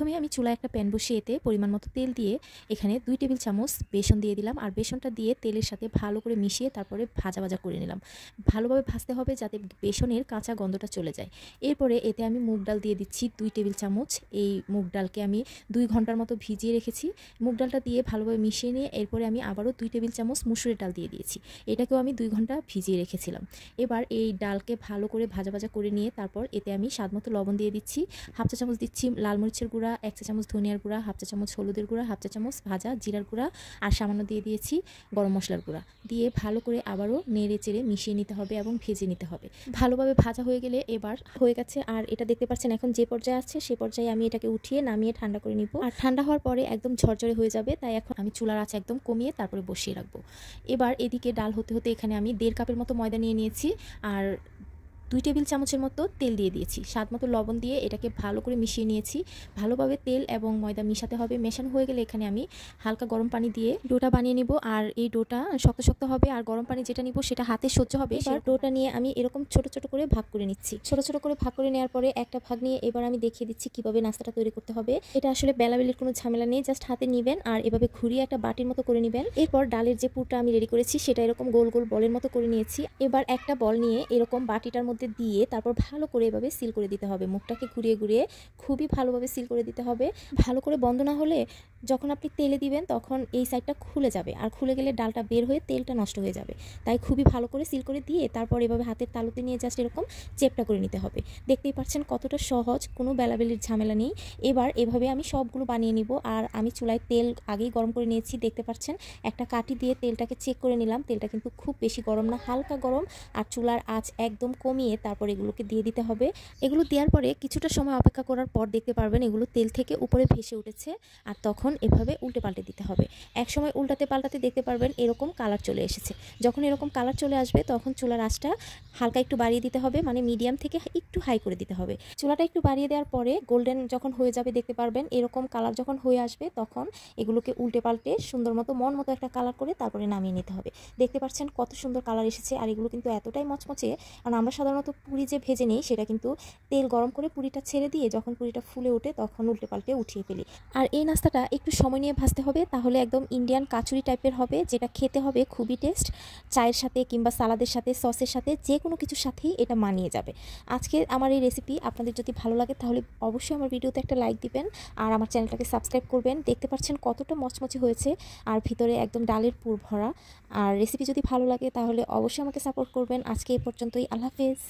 প্রথমে আমি চুলায় একটা প্যান বসিয়েতে পরিমাণ মতো তেল দিয়ে এখানে দুই টেবিল চামচ বেসন দিয়ে দিলাম আর বেসনটা দিয়ে তেলের সাথে ভালো করে মিশিয়ে তারপরে ভাজা ভাজা করে নিলাম ভালোভাবে ভাজতে হবে যাতে বেসনের কাঁচা গন্ধটা চলে যায় এরপরে এতে আমি মুগ ডাল দিয়ে দিচ্ছি দুই টেবিল চামচ এই মুগ ডালকে আমি দুই ঘন্টার মতো ভিজিয়ে রেখেছি মুগ ডালটা দিয়ে ভালোভাবে মিশিয়ে নিয়ে এরপরে আমি আবারও দুই টেবিল চামচ মুসুরের ডাল দিয়ে দিয়েছি এটাকেও আমি দুই ঘন্টা ভিজিয়ে রেখেছিলাম এবার এই ডালকে ভালো করে ভাজা ভাজা করে নিয়ে তারপর এতে আমি স্বাদ মতো লবণ দিয়ে দিচ্ছি হাফ চা চামচ দিচ্ছি লাল মরিচের গুঁড়া গুঁড়া এক চা চামচ ধনিয়ার গুঁড়া হাফ চা চামচ হলুদের গুঁড়া হাফ চা চামচ ভাজা জিরার গুঁড়া আর সামান্য দিয়ে দিয়েছি গরম মশলার গুঁড়া দিয়ে ভালো করে আবারও নেড়ে চেড়ে মিশিয়ে নিতে হবে এবং ভেজে নিতে হবে ভালোভাবে ভাজা হয়ে গেলে এবার হয়ে গেছে আর এটা দেখতে পাচ্ছেন এখন যে পর্যায়ে আছে সে পর্যায়ে আমি এটাকে উঠিয়ে নামিয়ে ঠান্ডা করে নিব আর ঠান্ডা হওয়ার পরে একদম ঝরঝরে হয়ে যাবে তাই এখন আমি চুলার আছে একদম কমিয়ে তারপরে বসিয়ে রাখবো এবার এদিকে ডাল হতে হতে এখানে আমি দেড় কাপের মতো ময়দা নিয়ে নিয়েছি আর দুই টেবিল চামচের মতো তেল দিয়ে দিয়েছি স্বাদ মতো লবণ দিয়ে এটাকে ভালো করে মিশিয়ে নিয়েছি ভালোভাবে তেল এবং ময়দা মিশাতে হবে মেশানো হয়ে গেলে এখানে আমি হালকা গরম পানি দিয়ে ডোটা বানিয়ে নিব আর এই ডোটা শক্ত শক্ত হবে আর গরম পানি যেটা নিব সেটা হাতে সহ্য হবে এবার ডোটা নিয়ে আমি এরকম ছোট ছোট করে ভাগ করে নিচ্ছি ছোট ছোট করে ভাগ করে নেওয়ার পরে একটা ভাগ নিয়ে এবার আমি দেখিয়ে দিচ্ছি কিভাবে নাস্তাটা তৈরি করতে হবে এটা আসলে বেলাবেলির কোনো ঝামেলা নেই জাস্ট হাতে নেবেন আর এভাবে ঘুরিয়ে একটা বাটির মতো করে নেবেন এরপর ডালের যে পুরটা আমি রেডি করেছি সেটা এরকম গোল গোল বলের মতো করে নিয়েছি এবার একটা বল নিয়ে এরকম বাটিটার মধ্যে মধ্যে দিয়ে তারপর ভালো করে এভাবে সিল করে দিতে হবে মুখটাকে ঘুরিয়ে ঘুরিয়ে খুবই ভালোভাবে সিল করে দিতে হবে ভালো করে বন্ধ না হলে যখন আপনি তেলে দিবেন তখন এই সাইডটা খুলে যাবে আর খুলে গেলে ডালটা বের হয়ে তেলটা নষ্ট হয়ে যাবে তাই খুবই ভালো করে সিল করে দিয়ে তারপর এভাবে হাতের তালুতে নিয়ে জাস্ট এরকম চেপটা করে নিতে হবে দেখতেই পাচ্ছেন কতটা সহজ কোনো বেলাবেলির ঝামেলা নেই এবার এভাবে আমি সবগুলো বানিয়ে নিব আর আমি চুলায় তেল আগেই গরম করে নিয়েছি দেখতে পাচ্ছেন একটা কাটি দিয়ে তেলটাকে চেক করে নিলাম তেলটা কিন্তু খুব বেশি গরম না হালকা গরম আর চুলার আঁচ একদম কমিয়ে নিয়ে তারপর এগুলোকে দিয়ে দিতে হবে এগুলো দেওয়ার পরে কিছুটা সময় অপেক্ষা করার পর দেখতে পারবেন এগুলো তেল থেকে উপরে ভেসে উঠেছে আর তখন এভাবে উল্টে পাল্টে দিতে হবে একসময় উল্টাতে পাল্টাতে দেখতে পারবেন এরকম কালার চলে এসেছে যখন এরকম কালার চলে আসবে তখন চুলার আঁচটা হালকা একটু বাড়িয়ে দিতে হবে মানে মিডিয়াম থেকে একটু হাই করে দিতে হবে চুলাটা একটু বাড়িয়ে দেওয়ার পরে গোল্ডেন যখন হয়ে যাবে দেখতে পারবেন এরকম কালার যখন হয়ে আসবে তখন এগুলোকে উল্টে পাল্টে সুন্দর মতো মন মতো একটা কালার করে তারপরে নামিয়ে নিতে হবে দেখতে পাচ্ছেন কত সুন্দর কালার এসেছে আর এগুলো কিন্তু এতটাই মচমচে কারণ আমরা সাধারণত মতো পুরি যে ভেজে নেই সেটা কিন্তু তেল গরম করে পুরিটা ছেড়ে দিয়ে যখন পুরিটা ফুলে ওঠে তখন উল্টে পাল্টে উঠিয়ে ফেলি আর এই নাস্তাটা একটু সময় নিয়ে ভাজতে হবে তাহলে একদম ইন্ডিয়ান কাচুরি টাইপের হবে যেটা খেতে হবে খুবই টেস্ট চায়ের সাথে কিংবা সালাদের সাথে সসের সাথে যে কোনো কিছুর সাথেই এটা মানিয়ে যাবে আজকে আমার এই রেসিপি আপনাদের যদি ভালো লাগে তাহলে অবশ্যই আমার ভিডিওতে একটা লাইক দিবেন আর আমার চ্যানেলটাকে সাবস্ক্রাইব করবেন দেখতে পাচ্ছেন কতটা মচমচে হয়েছে আর ভিতরে একদম ডালের পুর ভরা আর রেসিপি যদি ভালো লাগে তাহলে অবশ্যই আমাকে সাপোর্ট করবেন আজকে এই পর্যন্তই আল্লাহ হাফেজ